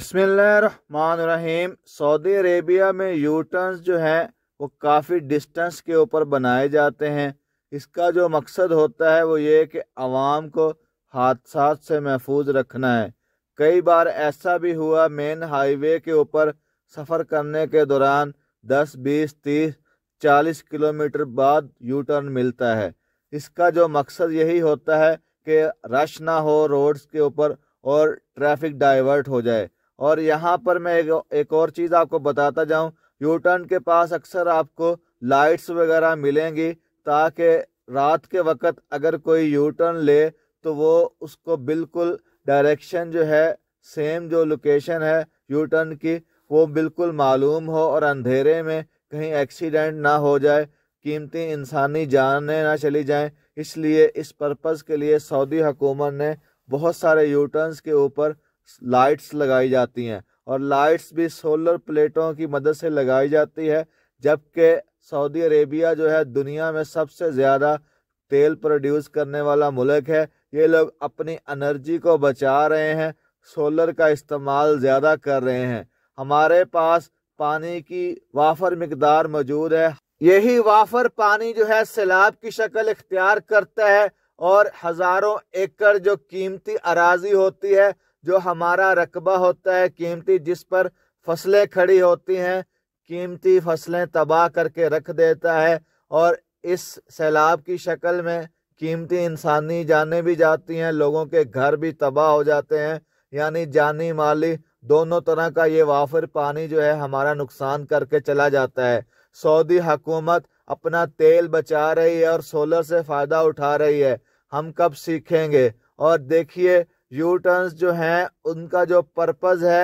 बसमीम Saudi Arabia में U turn जो हैं वो काफ़ी डिस्टेंस के ऊपर बनाए जाते हैं इसका जो मकसद होता है वो ये कि आवाम को हादसा से महफूज रखना है कई बार ऐसा भी हुआ मेन हाईवे के ऊपर सफ़र करने के दौरान 10, 20, 30, 40 किलोमीटर बाद यू टर्न मिलता है इसका जो मकसद यही होता है कि रश ना हो रोड्स के ऊपर और ट्रैफिक डाइवर्ट हो जाए और यहाँ पर मैं एक, एक और चीज़ आपको बताता जाऊँ यू टर्न के पास अक्सर आपको लाइट्स वगैरह मिलेंगी ताकि रात के वक्त अगर कोई यू टर्न ले तो वो उसको बिल्कुल डायरेक्शन जो है सेम जो लोकेशन है यू टर्न की वो बिल्कुल मालूम हो और अंधेरे में कहीं एक्सीडेंट ना हो जाए कीमती इंसानी जान ना चली जाएं इसलिए इस पर्पज़ के लिए सऊदी हुकूमत ने बहुत सारे टर्न के ऊपर लाइट्स लगाई जाती हैं और लाइट्स भी सोलर प्लेटों की मदद से लगाई जाती है जबकि सऊदी अरेबिया जो है दुनिया में सबसे ज़्यादा तेल प्रोड्यूस करने वाला मुल्क है ये लोग अपनी एनर्जी को बचा रहे हैं सोलर का इस्तेमाल ज़्यादा कर रहे हैं हमारे पास पानी की वाफर मकदार मौजूद है यही वाफर पानी जो है सैलाब की शक्ल इख्तियार करता है और हज़ारों एकड़ जो कीमती अराजी होती है जो हमारा रकबा होता है कीमती जिस पर फसलें खड़ी होती हैं कीमती फसलें तबाह करके रख देता है और इस सैलाब की शक्ल में कीमती इंसानी जाने भी जाती हैं लोगों के घर भी तबाह हो जाते हैं यानी जानी माली दोनों तरह का ये वाफिर पानी जो है हमारा नुकसान करके चला जाता है सऊदी हकूमत अपना तेल बचा रही है और सोलर से फ़ायदा उठा रही है हम कब सीखेंगे और देखिए यूटर्न्स जो हैं उनका जो पर्पज़ है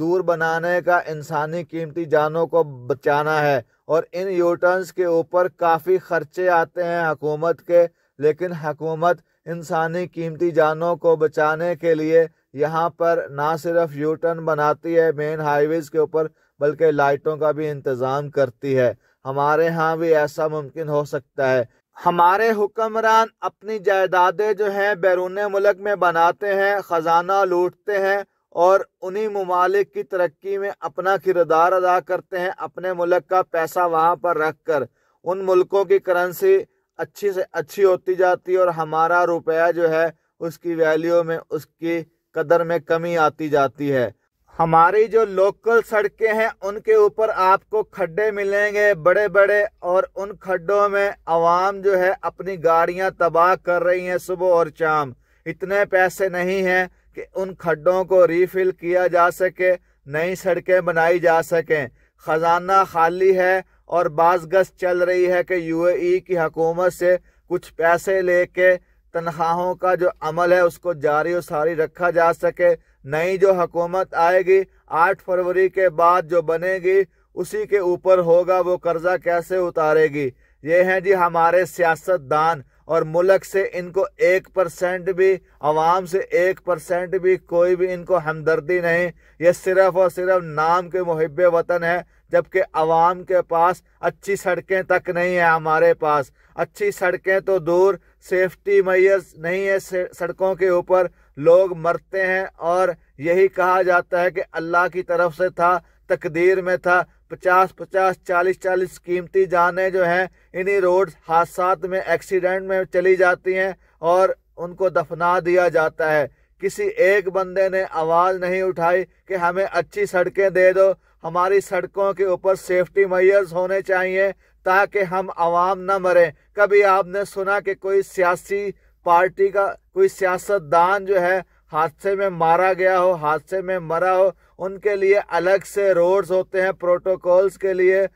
दूर बनाने का इंसानी कीमती जानों को बचाना है और इन यूटर्न्स के ऊपर काफ़ी खर्चे आते हैं हकूमत के लेकिन हकूमत इंसानी कीमती जानों को बचाने के लिए यहाँ पर ना सिर्फ यूटर्न बनाती है मेन हाईवेज़ के ऊपर बल्कि लाइटों का भी इंतज़ाम करती है हमारे यहाँ भी ऐसा मुमकिन हो सकता है हमारे हुक्मरान अपनी जायदादें जो हैं बैरून मुल्क में बनाते हैं ख़जाना लूटते हैं और उन्हीं ममालिक की तरक्की में अपना किरदार अदा करते हैं अपने मुल्क का पैसा वहाँ पर रख कर उन मुल्कों की करेंसी अच्छी से अच्छी होती जाती है और हमारा रुपया जो है उसकी वैल्यू में उसकी कदर में कमी आती जाती है हमारी जो लोकल सड़कें हैं उनके ऊपर आपको खड्डे मिलेंगे बड़े बड़े और उन खड्डों में आवाम जो है अपनी गाड़ियां तबाह कर रही हैं सुबह और शाम इतने पैसे नहीं हैं कि उन खड्डों को रीफिल किया जा सके नई सड़कें बनाई जा सकें ख़जाना खाली है और बाजगस चल रही है कि यूएई e की हकूमत से कुछ पैसे लेके तनख्वाहों का जो अमल है उसको जारी और सारी रखा जा सके नई जो हकूमत आएगी आठ फरवरी के बाद जो बनेगी उसी के ऊपर होगा वो कर्जा कैसे उतारेगी ये हैं जी हमारे सियासतदान और मुल्क से इनको एक परसेंट भी आवाम से एक परसेंट भी कोई भी इनको हमदर्दी नहीं ये सिर्फ और सिर्फ नाम के मुहब वतन है जबकि अवाम के पास अच्छी सड़कें तक नहीं है हमारे पास अच्छी सड़कें तो दूर सेफ्टी मैस नहीं है सड़कों के ऊपर लोग मरते हैं और यही कहा जाता है कि अल्लाह की तरफ से था तकदीर में था पचास पचास चालीस चालीस कीमती जानें जो हैं इन्हीं रोड हादसात में एक्सीडेंट में चली जाती हैं और उनको दफना दिया जाता है किसी एक बंदे ने आवाज़ नहीं उठाई कि हमें अच्छी सड़कें दे दो हमारी सड़कों के ऊपर सेफ्टी मैयर्स होने चाहिए ताकि हम आवाम न मरें कभी आपने सुना कि कोई सियासी पार्टी का कोई सियासतदान जो है हादसे में मारा गया हो हादसे में मरा हो उनके लिए अलग से रोड्स होते हैं प्रोटोकॉल्स के लिए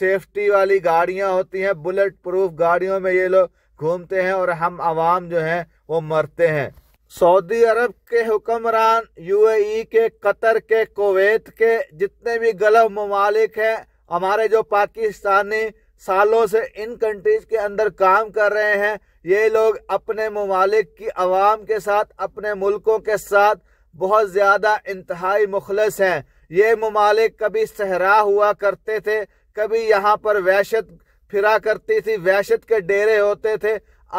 सेफ्टी वाली गाड़ियां होती हैं बुलेट प्रूफ गाड़ियों में ये लोग घूमते हैं और हम आवाम जो हैं वो मरते हैं सऊदी अरब के हुक्मरान यूएई के कतर के कोवैत के जितने भी गलत ममालिक हैं हमारे जो पाकिस्तानी सालों से इन कंट्रीज के अंदर काम कर रहे हैं ये लोग अपने ममालिक की आवाम के साथ अपने मुल्कों के साथ बहुत ज़्यादा इंतहाई मुखलस हैं ये ममालिक कभी सहरा हुआ करते थे कभी यहाँ पर वहशत फिरा करती थी वहशत के डेरे होते थे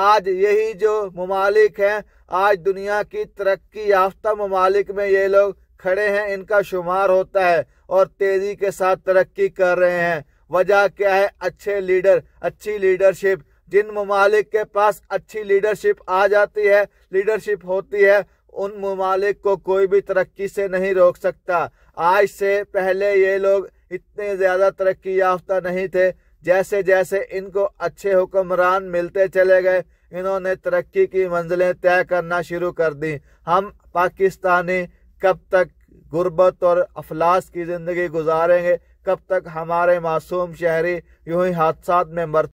आज यही जो ममालिक हैं आज दुनिया की तरक्की याफ्ता ममालिक में ये लोग खड़े हैं इनका शुमार होता है और तेज़ी के साथ तरक्की कर रहे हैं वजह क्या है अच्छे लीडर अच्छी लीडरशिप जिन ममालिक के पास अच्छी लीडरशिप आ जाती है लीडरशिप होती है उन ममालिक को कोई भी तरक्की से नहीं रोक सकता आज से पहले ये लोग इतने ज़्यादा तरक्की याफ्ता नहीं थे जैसे जैसे इनको अच्छे हुक्मरान मिलते चले गए इन्होंने तरक्की की मंजिलें तय करना शुरू कर दी हम पाकिस्तानी कब तक गुर्बत और अफलास की ज़िंदगी गुजारेंगे कब तक हमारे मासूम शहरी यूं ही हादसा में मर